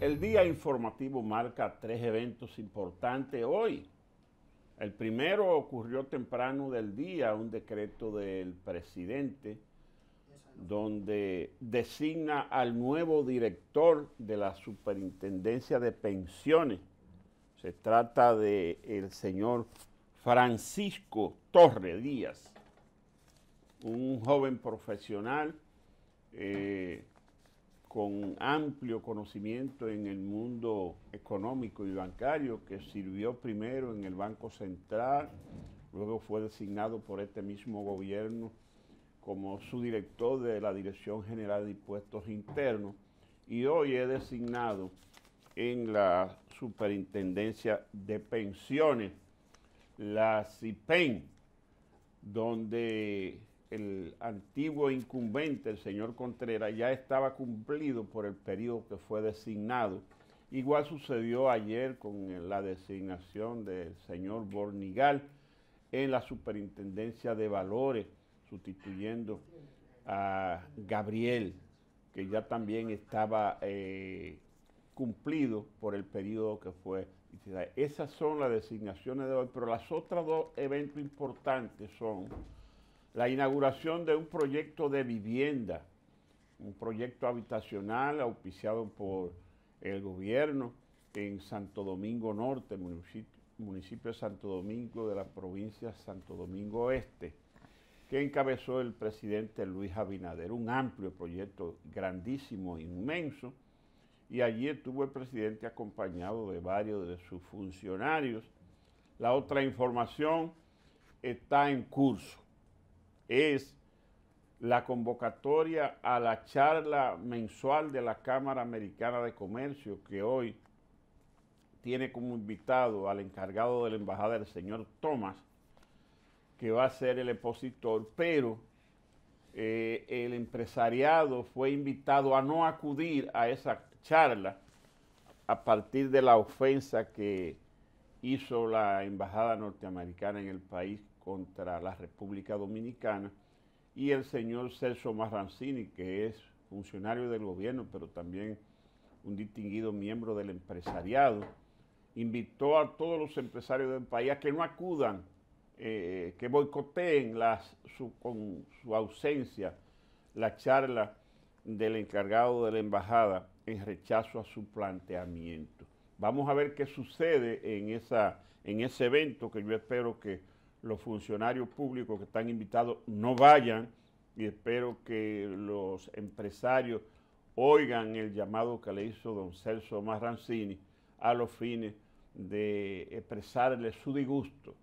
El día informativo marca tres eventos importantes hoy. El primero ocurrió temprano del día, un decreto del presidente donde designa al nuevo director de la Superintendencia de Pensiones. Se trata del señor Francisco Torre Díaz, un joven profesional eh, con amplio conocimiento en el mundo económico y bancario, que sirvió primero en el Banco Central, luego fue designado por este mismo gobierno como su director de la Dirección General de Impuestos Internos y hoy es designado en la Superintendencia de Pensiones, la CIPEN, donde el antiguo incumbente, el señor Contreras, ya estaba cumplido por el periodo que fue designado. Igual sucedió ayer con la designación del señor Bornigal en la Superintendencia de Valores, sustituyendo a Gabriel, que ya también estaba eh, cumplido por el periodo que fue. Esas son las designaciones de hoy, pero las otras dos eventos importantes son la inauguración de un proyecto de vivienda, un proyecto habitacional auspiciado por el gobierno en Santo Domingo Norte, municipio, de Santo Domingo de la provincia Santo Domingo Oeste, que encabezó el presidente Luis Abinader, un amplio proyecto grandísimo, inmenso, y allí estuvo el presidente acompañado de varios de sus funcionarios. La otra información está en curso es la convocatoria a la charla mensual de la Cámara Americana de Comercio, que hoy tiene como invitado al encargado de la embajada, el señor Thomas, que va a ser el expositor, pero eh, el empresariado fue invitado a no acudir a esa charla a partir de la ofensa que hizo la embajada norteamericana en el país contra la República Dominicana, y el señor Celso Marrancini, que es funcionario del gobierno, pero también un distinguido miembro del empresariado, invitó a todos los empresarios del país a que no acudan, eh, que boicoteen con su ausencia la charla del encargado de la embajada en rechazo a su planteamiento. Vamos a ver qué sucede en, esa, en ese evento que yo espero que los funcionarios públicos que están invitados no vayan y espero que los empresarios oigan el llamado que le hizo don Celso Marrancini a los fines de expresarle su disgusto,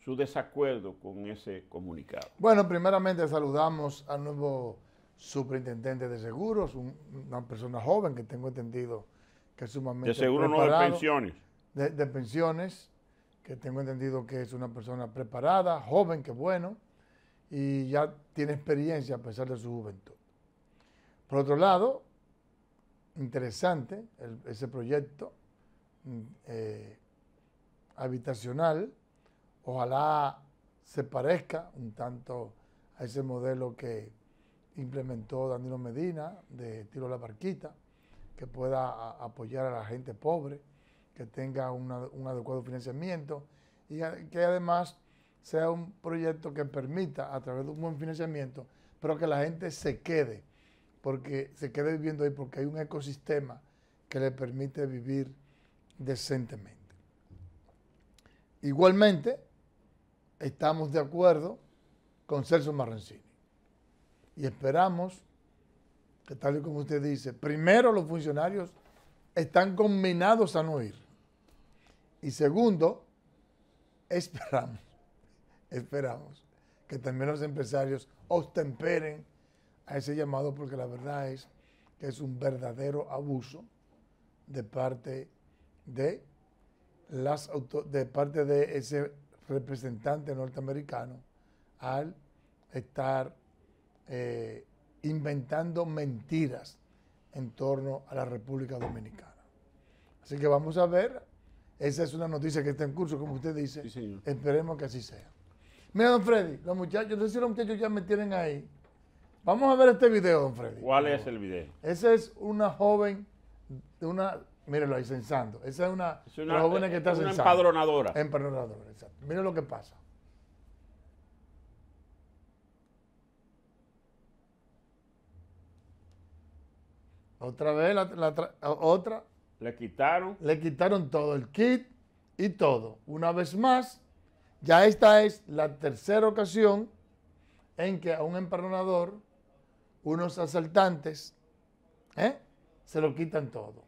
su desacuerdo con ese comunicado. Bueno, primeramente saludamos al nuevo superintendente de seguros, una persona joven que tengo entendido que es sumamente... De seguro no de pensiones. de pensiones, que tengo entendido que es una persona preparada, joven, que bueno, y ya tiene experiencia a pesar de su juventud. Por otro lado, interesante ese proyecto mm, eh, habitacional, ojalá se parezca un tanto a ese modelo que implementó Danilo Medina de Tiro la Barquita, que pueda apoyar a la gente pobre que tenga un adecuado financiamiento y que además sea un proyecto que permita, a través de un buen financiamiento, pero que la gente se quede, porque se quede viviendo ahí, porque hay un ecosistema que le permite vivir decentemente. Igualmente, estamos de acuerdo con Celso Marrancini y esperamos que tal y como usted dice, primero los funcionarios están combinados a no ir. Y segundo, esperamos, esperamos que también los empresarios ostemperen a ese llamado porque la verdad es que es un verdadero abuso de parte de las de parte de ese representante norteamericano al estar eh, inventando mentiras en torno a la República Dominicana. Así que vamos a ver esa es una noticia que está en curso, como usted dice. Esperemos que así sea. Mira, don Freddy, los muchachos, no sé si los ya me tienen ahí. Vamos a ver este video, don Freddy. ¿Cuál es el video? Esa es una joven, una, lo ahí censando. Esa es una, joven que está es una empadronadora. Empadronadora, exacto. Mire lo que pasa. Otra vez, otra. Le quitaron. Le quitaron todo, el kit y todo. Una vez más, ya esta es la tercera ocasión en que a un emparronador, unos asaltantes, ¿eh? se lo quitan todo.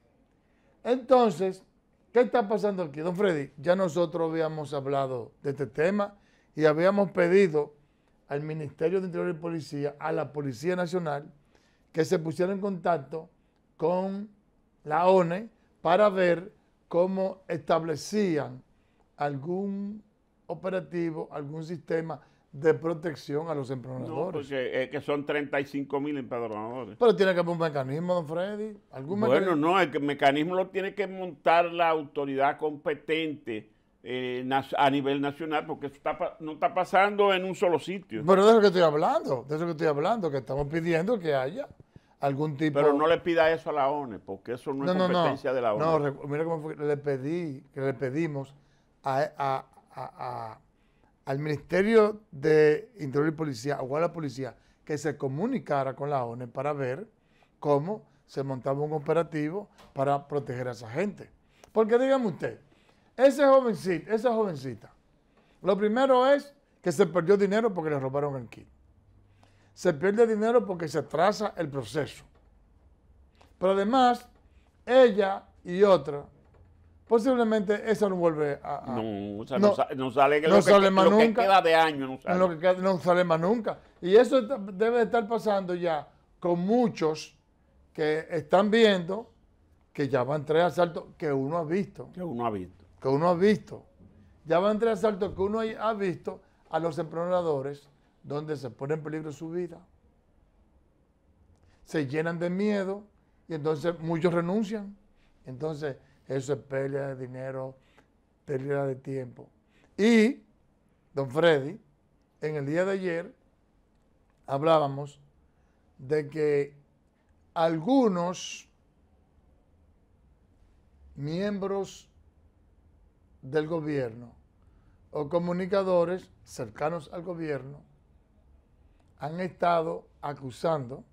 Entonces, ¿qué está pasando aquí? Don Freddy, ya nosotros habíamos hablado de este tema y habíamos pedido al Ministerio de Interior y Policía, a la Policía Nacional, que se pusiera en contacto con la ONE para ver cómo establecían algún operativo, algún sistema de protección a los emprendedores. No, porque que son 35 mil empadronadores. Pero tiene que haber un mecanismo, don Freddy. bueno, no, el mecanismo lo tiene que montar la autoridad competente eh, a nivel nacional, porque eso no está pasando en un solo sitio. Bueno, de eso que estoy hablando, de eso que estoy hablando, que estamos pidiendo que haya. Pero no le pida eso a la ONE, porque eso no, es competencia de la ONE. No, mira cómo le pedí, que le pedimos al Ministerio de Interior y Policía, o a la policía, que se comunicara con la ONE para ver cómo se montaba un operativo para proteger a esa gente. Porque dígame usted, ese jovencito, esa jovencita, lo primero es que se perdió dinero porque le robaron el kit se pierde dinero porque se traza el proceso. Pero además, ella y otra, posiblemente esa no vuelve a... no, o sea, no, sale, que, nunca. queda de año no sale. no sale más nunca. Y eso debe estar pasando ya con muchos que están viendo que ya van tres asaltos que uno ha visto. Que uno ha visto. Que uno ha visto. Ya van tres asaltos que uno ha visto a los emprendedores donde se pone en peligro su vida. Se llenan de miedo y entonces muchos renuncian. Entonces eso es pérdida de dinero, pérdida de tiempo. Y, don Freddy, en el día de ayer hablábamos de que algunos miembros del gobierno o comunicadores cercanos al gobierno han estado acusando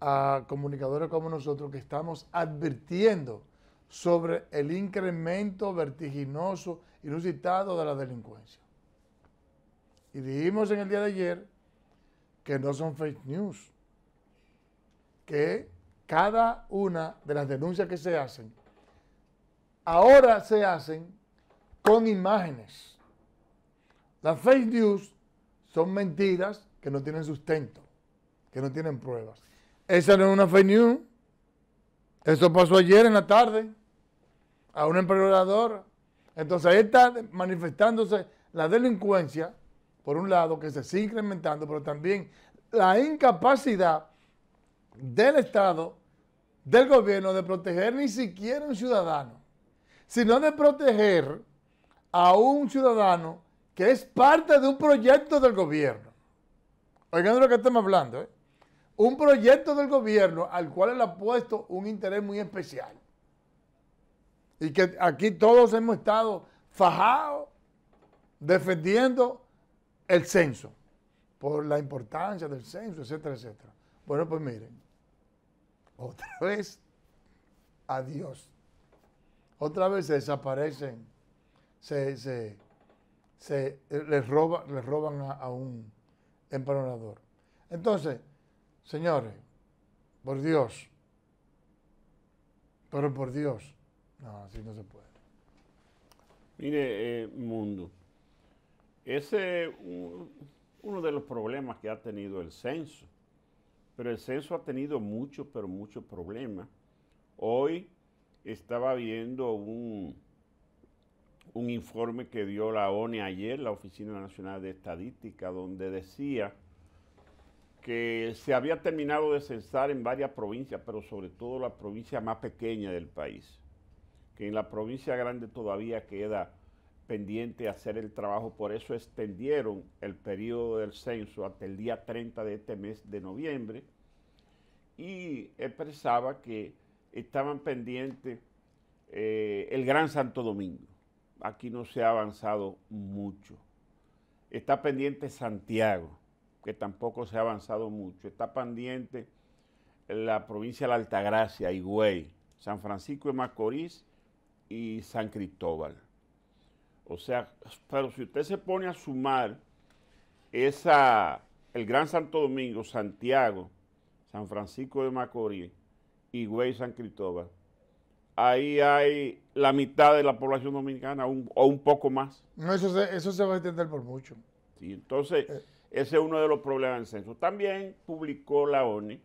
a comunicadores como nosotros que estamos advirtiendo sobre el incremento vertiginoso y inusitado de la delincuencia. Y dijimos en el día de ayer que no son fake news, que cada una de las denuncias que se hacen ahora se hacen con imágenes. Las fake news son mentiras que no tienen sustento, que no tienen pruebas. Esa no es una fake news. Eso pasó ayer en la tarde a un emperador. Entonces ahí está manifestándose la delincuencia, por un lado, que se sigue incrementando, pero también la incapacidad del Estado, del gobierno, de proteger ni siquiera un ciudadano, sino de proteger a un ciudadano que es parte de un proyecto del gobierno. Oigan de lo que estamos hablando, ¿eh? Un proyecto del gobierno al cual él ha puesto un interés muy especial. Y que aquí todos hemos estado fajados defendiendo el censo, por la importancia del censo, etcétera, etcétera. Bueno, pues miren, otra vez, adiós. Otra vez se desaparecen, se, se, se eh, les, roba, les roban a un empanonador. Entonces, señores, por Dios, pero por Dios, no, así no se puede. Mire, eh, Mundo, ese es uno de los problemas que ha tenido el censo, pero el censo ha tenido muchos, pero muchos problemas. Hoy estaba viendo un, un informe que dio la ONE ayer, la Oficina Nacional de Estadística, donde decía que se había terminado de censar en varias provincias, pero sobre todo la provincia más pequeña del país, que en la provincia grande todavía queda pendiente hacer el trabajo, por eso extendieron el periodo del censo hasta el día 30 de este mes de noviembre y expresaba que estaban pendientes eh, el Gran Santo Domingo, aquí no se ha avanzado mucho. Está pendiente Santiago, que tampoco se ha avanzado mucho. Está pendiente la provincia de la Altagracia, Higüey, San Francisco de Macorís y San Cristóbal. O sea, pero si usted se pone a sumar esa, el Gran Santo Domingo, Santiago, San Francisco de Macorís, Higüey San Cristóbal, ahí hay la mitad de la población dominicana o un poco más. No, eso se, va a entender por mucho. Sí, entonces, eh. ese es uno de los problemas del censo. También publicó la ONU,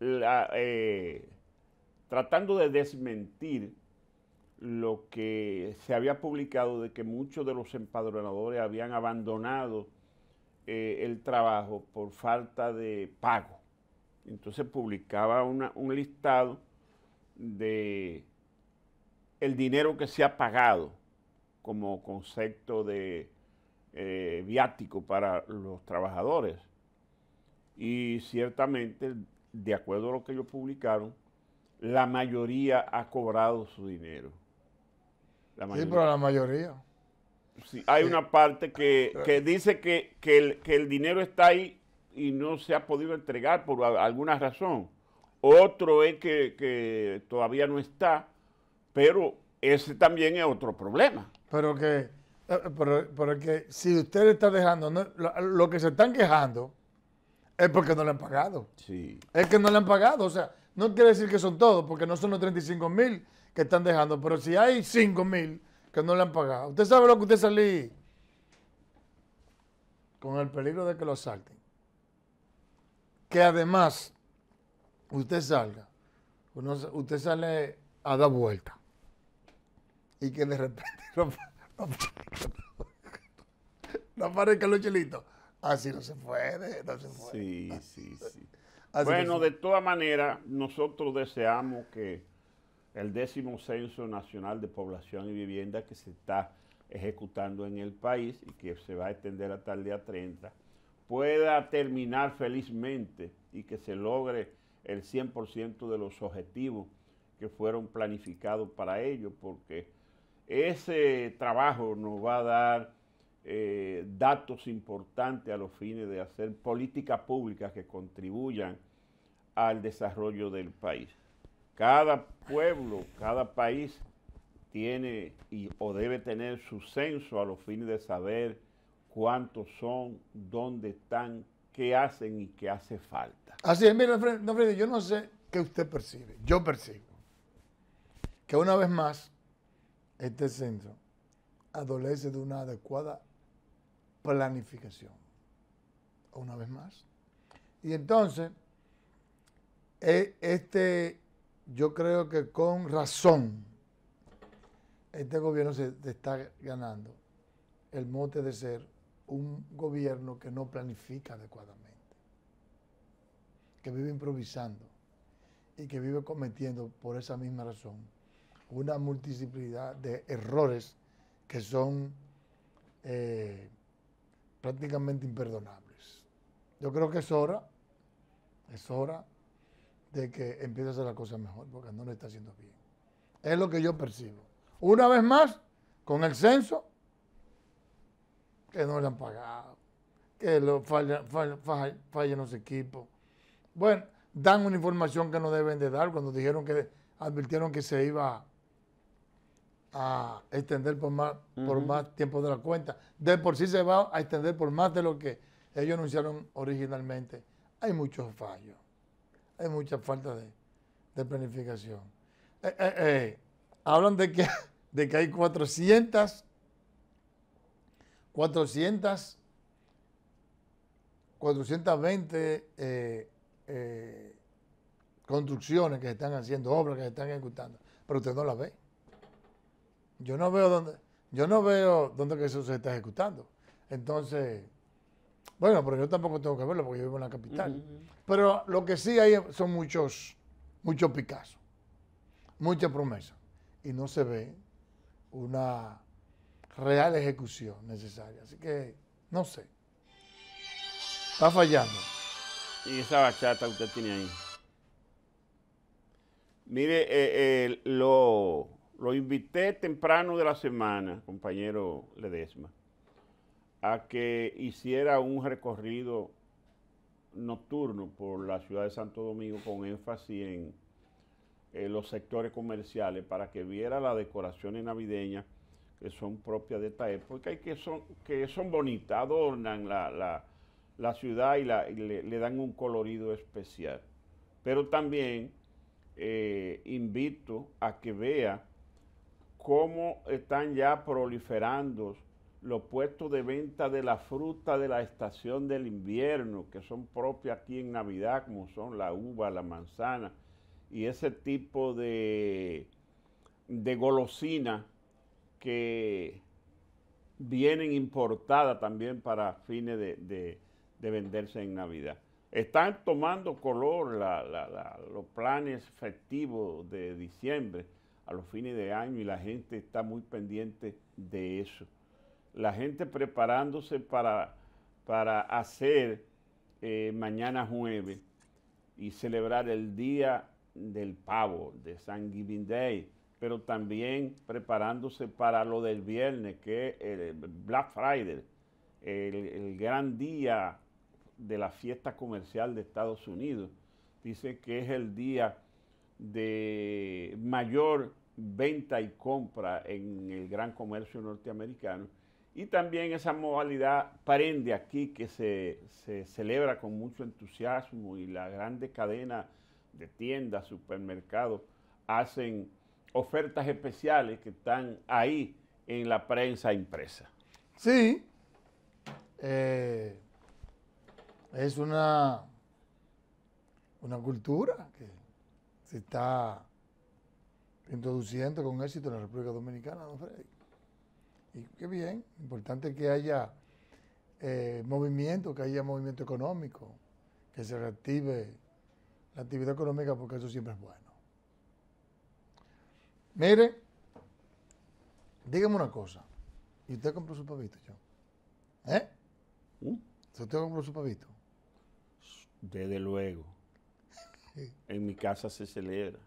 eh, tratando de desmentir lo que se había publicado de que muchos de los empadronadores habían abandonado eh, el trabajo por falta de pago. Entonces publicaba un listado de el dinero que se ha pagado como concepto de eh, viático para los trabajadores. Y ciertamente, de acuerdo a lo que ellos publicaron, la mayoría ha cobrado su dinero. La sí, pero la mayoría. hay una parte que, dice que, que, el, dinero está ahí y no se ha podido entregar por alguna razón. Otro es que, que, todavía no está pero ese también es otro problema. Pero que, eh, pero, que si usted está dejando, lo, que se están quejando es porque no le han pagado. Sí. Es que no le han pagado. O sea, no quiere decir que son todos, porque no son los 35 mil que están dejando, pero si hay 5 mil que no le han pagado. Usted sabe lo que usted salí con el peligro de que lo salten. Que además usted salga, usted sale a dar vuelta y que de repente no, no, el chelito Así no se puede, no se puede. Sí, sí, sí. bueno, de todas maneras, nosotros deseamos que el décimo censo nacional de población y vivienda que se está ejecutando en el país y que se va a extender hasta el día 30, pueda terminar felizmente y que se logre el 100% de los objetivos que fueron planificados para ello, porque ese trabajo nos va a dar eh, datos importantes a los fines de hacer políticas públicas que contribuyan al desarrollo del país. Cada pueblo, cada país tiene y, o debe tener su censo a los fines de saber cuántos son, dónde están, qué hacen y qué hace falta. Así es, mira, no, Freddy, yo no sé qué usted percibe, yo percibo que una vez más este centro adolece de una adecuada planificación. Una vez más. Y entonces, e, este, yo creo que con razón, este gobierno se está ganando el mote de ser un gobierno que no planifica adecuadamente, que vive improvisando y que vive cometiendo por esa misma razón una multiplicidad de errores que son eh, prácticamente imperdonables. Yo creo que es hora, es hora de que empiece a hacer las cosas mejor, porque no lo está haciendo bien. Es lo que yo percibo. Una vez más, con el censo, que no le han pagado, que lo fallan falla, los equipos. Bueno, dan una información que no deben de dar cuando dijeron que advirtieron que se iba a extender por más, por más tiempo de la cuenta. De por sí se va a extender por más de lo que ellos anunciaron originalmente. Hay muchos fallos, hay mucha falta de, planificación. Eh, eh, eh, hablan de que, de que hay 400, 400, 420 construcciones que se están haciendo, obras que se están ejecutando, pero usted no las ve yo no veo dónde, yo no veo dónde eso se está ejecutando. Entonces, bueno, pero yo tampoco tengo que verlo porque yo vivo en la capital. Pero lo que sí hay son muchos, muchos Picasso, muchas promesas. Y no se ve una real ejecución necesaria. Así que, no sé. Está fallando. Y esa bachata usted tiene ahí. Mire, eh, eh, lo lo invité temprano de la semana, compañero Ledesma, a que hiciera un recorrido nocturno por la ciudad de Santo Domingo con énfasis en, eh, los sectores comerciales para que viera las decoraciones navideñas que son propias de esta época y que son, que son bonitas, adornan la, ciudad y, le, dan un colorido especial. Pero también eh, invito a que vea cómo están ya proliferando los puestos de venta de la fruta de la estación del invierno, que son propias aquí en Navidad, como son la uva, la manzana y ese tipo de, de golosina que vienen importadas también para fines de, venderse en Navidad. Están tomando color los planes festivos de diciembre a los fines de año y la gente está muy pendiente de eso. La gente preparándose para, para hacer eh, mañana jueves y celebrar el Día del Pavo, de San Giving Day, pero también preparándose para lo del viernes, que es Black Friday, el, el gran día de la fiesta comercial de Estados Unidos. Dice que es el día de mayor venta y compra en el gran comercio norteamericano. Y también esa modalidad prende aquí que se, celebra con mucho entusiasmo y la grande cadena de tiendas, supermercados, hacen ofertas especiales que están ahí en la prensa impresa. Sí, eh, es una, una cultura que se está introduciendo con éxito en la República Dominicana, don Freddy. Y qué bien, importante que haya eh, movimiento, que haya movimiento económico, que se reactive la actividad económica, porque eso siempre es bueno. Mire, dígame una cosa. ¿Y usted compró su pavito, yo? ¿Eh? ¿Mm? ¿Usted compró su pavito? Desde luego. en mi casa se celebra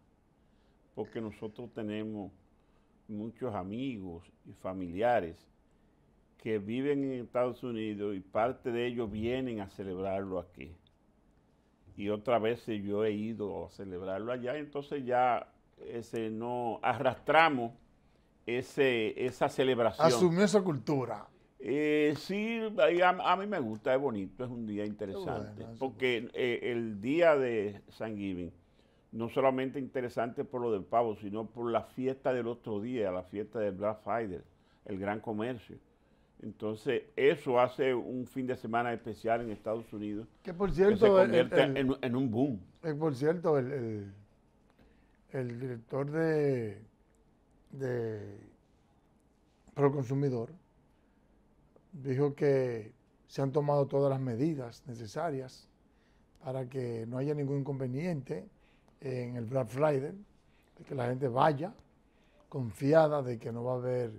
porque nosotros tenemos muchos amigos y familiares que viven en Estados Unidos y parte de ellos vienen a celebrarlo aquí. Y otra vez yo he ido a celebrarlo allá, entonces ya ese no arrastramos ese, esa celebración. Asumió esa cultura. Eh, sí, a, mí me gusta, es bonito, es un día interesante. porque eh, el día de San Giving no solamente interesante por lo del pavo, sino por la fiesta del otro día, la fiesta del Black Friday, el gran comercio. Entonces, eso hace un fin de semana especial en Estados Unidos. Que por cierto. se convierte en, un boom. por cierto, el, director de, de Proconsumidor dijo que se han tomado todas las medidas necesarias para que no haya ningún inconveniente en el Black Friday, de que la gente vaya confiada de que no va a haber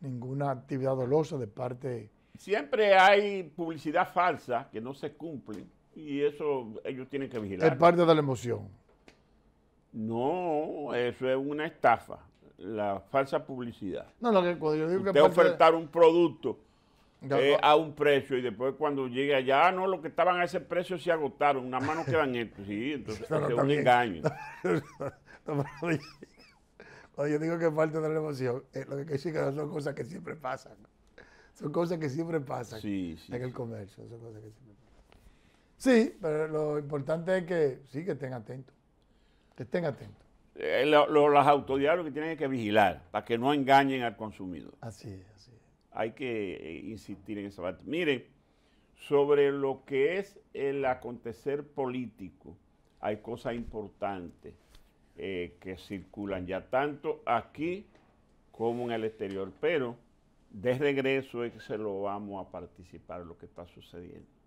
ninguna actividad dolosa de parte... Siempre hay publicidad falsa que no se cumple y eso ellos tienen que vigilar. Es parte de la emoción. No, eso es una estafa, la falsa publicidad. No, lo que yo que ofertar un producto eh, a un precio y después cuando llegue allá, ah, no, lo que estaban a ese precio se agotaron, nada más no quedan estos, sí, entonces es este, un engaño. cuando yo digo que falta de la emoción, eh, lo que quiero decir que son cosas que siempre pasan, son cosas que siempre pasan en el comercio, Sí, pero lo importante es que sí, que estén atentos, que estén atentos. Eh, las autoridades lo que tienen es que vigilar para que no engañen al consumidor. Así es, así hay que eh, insistir en esa parte. Miren, sobre lo que es el acontecer político, hay cosas importantes eh, que circulan ya tanto aquí como en el exterior, pero de regreso es que se lo vamos a participar lo que está sucediendo.